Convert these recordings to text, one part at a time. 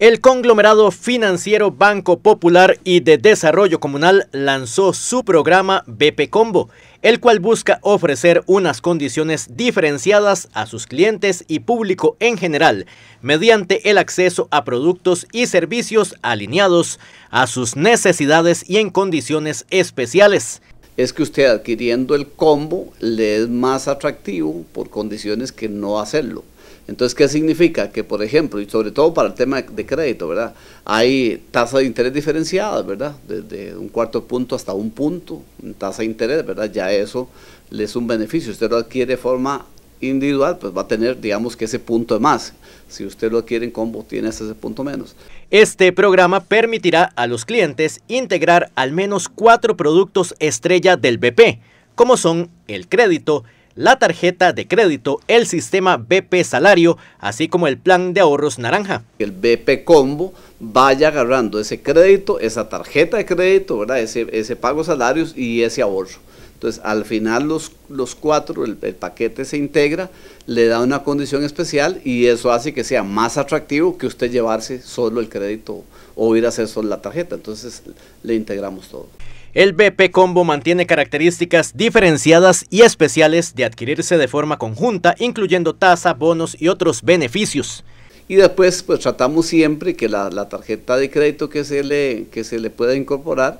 El conglomerado financiero Banco Popular y de Desarrollo Comunal lanzó su programa BP Combo, el cual busca ofrecer unas condiciones diferenciadas a sus clientes y público en general, mediante el acceso a productos y servicios alineados a sus necesidades y en condiciones especiales. Es que usted adquiriendo el combo le es más atractivo por condiciones que no hacerlo. Entonces, ¿qué significa? Que, por ejemplo, y sobre todo para el tema de crédito, ¿verdad? Hay tasa de interés diferenciada, ¿verdad? Desde un cuarto punto hasta un punto, en tasa de interés, ¿verdad? Ya eso le es un beneficio. Usted lo adquiere de forma individual, pues va a tener, digamos, que ese punto de más. Si usted lo adquiere en combo, tiene ese punto menos. Este programa permitirá a los clientes integrar al menos cuatro productos estrella del BP, como son el crédito, la tarjeta de crédito, el sistema BP Salario, así como el plan de ahorros naranja. El BP Combo vaya agarrando ese crédito, esa tarjeta de crédito, ¿verdad? Ese, ese pago salarios y ese ahorro. Entonces, al final los, los cuatro, el, el, paquete se integra, le da una condición especial y eso hace que sea más atractivo que usted llevarse solo el crédito o ir a hacer solo la tarjeta. Entonces, le integramos todo. El BP Combo mantiene características diferenciadas y especiales de adquirirse de forma conjunta, incluyendo tasa, bonos y otros beneficios. Y después pues tratamos siempre que la, tarjeta de crédito que se, le, que se le pueda incorporar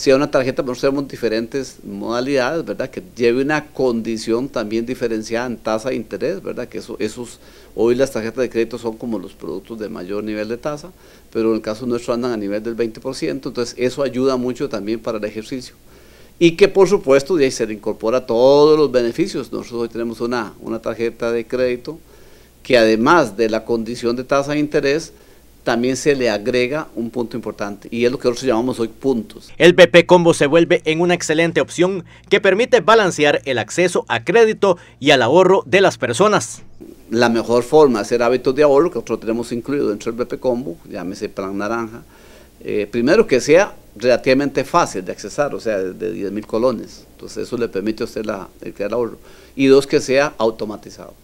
sea una tarjeta, nosotros tenemos diferentes modalidades, ¿verdad? Que lleve una condición también diferenciada en tasa de interés, ¿verdad? Que esos, hoy las tarjetas de crédito son como los productos de mayor nivel de tasa, pero en el caso nuestro andan a nivel del 20%, entonces eso ayuda mucho también para el ejercicio. Y que por supuesto de ahí se le incorpora todos los beneficios. Nosotros hoy tenemos una, una tarjeta de crédito que además de la condición de tasa de interés, también se le agrega un punto importante y es lo que nosotros llamamos hoy puntos. El BP Combo se vuelve en una excelente opción que permite balancear el acceso a crédito y al ahorro de las personas. La mejor forma de hacer hábitos de ahorro que nosotros tenemos incluido dentro del BP Combo, llámese Plan Naranja, eh, primero que sea relativamente fácil de accesar, o sea, de 10 mil colones. Entonces eso le permite a usted el crear ahorro. Y dos, que sea automatizado.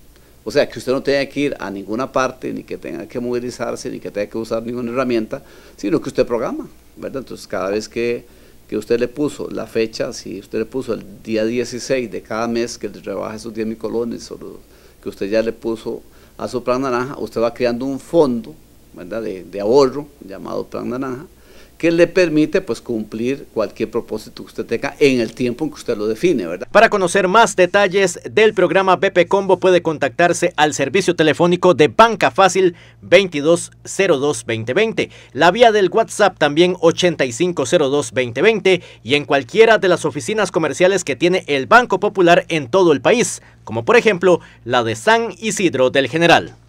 O sea, que usted no tenga que ir a ninguna parte, ni que tenga que movilizarse, ni que tenga que usar ninguna herramienta, sino que usted programa, ¿verdad? Entonces, cada vez que, usted le puso la fecha, si usted le puso el día 16 de cada mes que le rebaja esos 10 mil colones, o que usted ya le puso a su plan naranja, usted va creando un fondo, de ahorro, llamado plan naranja, que le permite pues cumplir cualquier propósito que usted tenga en el tiempo en que usted lo define, ¿verdad? Para conocer más detalles del programa BP Combo puede contactarse al servicio telefónico de Banca Fácil 2202-2020, la vía del WhatsApp también 8502-2020 y en cualquiera de las oficinas comerciales que tiene el Banco Popular en todo el país, como por ejemplo la de San Isidro del General.